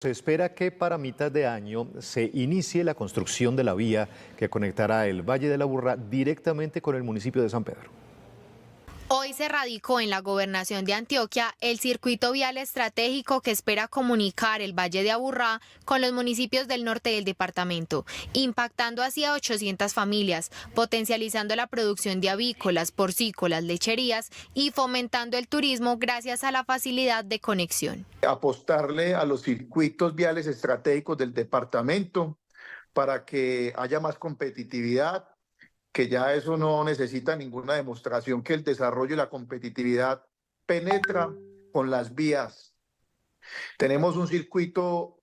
Se espera que para mitad de año se inicie la construcción de la vía que conectará el Valle de la Burra directamente con el municipio de San Pedro. Hoy se radicó en la gobernación de Antioquia el circuito vial estratégico que espera comunicar el Valle de Aburrá con los municipios del norte del departamento, impactando hacia 800 familias, potencializando la producción de avícolas, porcícolas, lecherías y fomentando el turismo gracias a la facilidad de conexión. Apostarle a los circuitos viales estratégicos del departamento para que haya más competitividad, que ya eso no necesita ninguna demostración, que el desarrollo y la competitividad penetra con las vías. Tenemos un circuito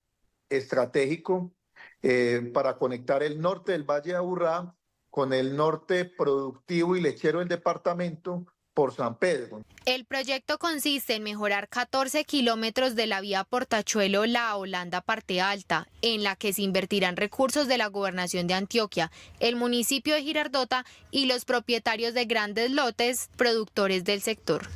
estratégico eh, para conectar el norte del Valle de Aburrá con el norte productivo y lechero del departamento por San Pedro. El proyecto consiste en mejorar 14 kilómetros de la vía Portachuelo La Holanda Parte Alta, en la que se invertirán recursos de la gobernación de Antioquia, el municipio de Girardota y los propietarios de grandes lotes productores del sector.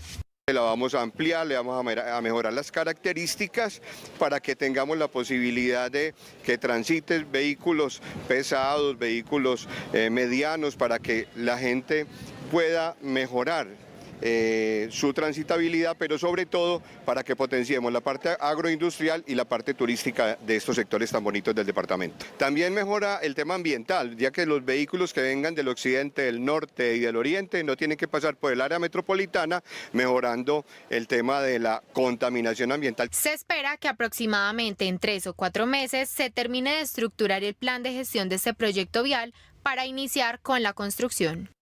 La vamos a ampliar, le vamos a mejorar las características para que tengamos la posibilidad de que transiten vehículos pesados, vehículos eh, medianos, para que la gente pueda mejorar eh, su transitabilidad, pero sobre todo para que potenciemos la parte agroindustrial y la parte turística de estos sectores tan bonitos del departamento. También mejora el tema ambiental, ya que los vehículos que vengan del occidente, del norte y del oriente no tienen que pasar por el área metropolitana, mejorando el tema de la contaminación ambiental. Se espera que aproximadamente en tres o cuatro meses se termine de estructurar el plan de gestión de este proyecto vial para iniciar con la construcción.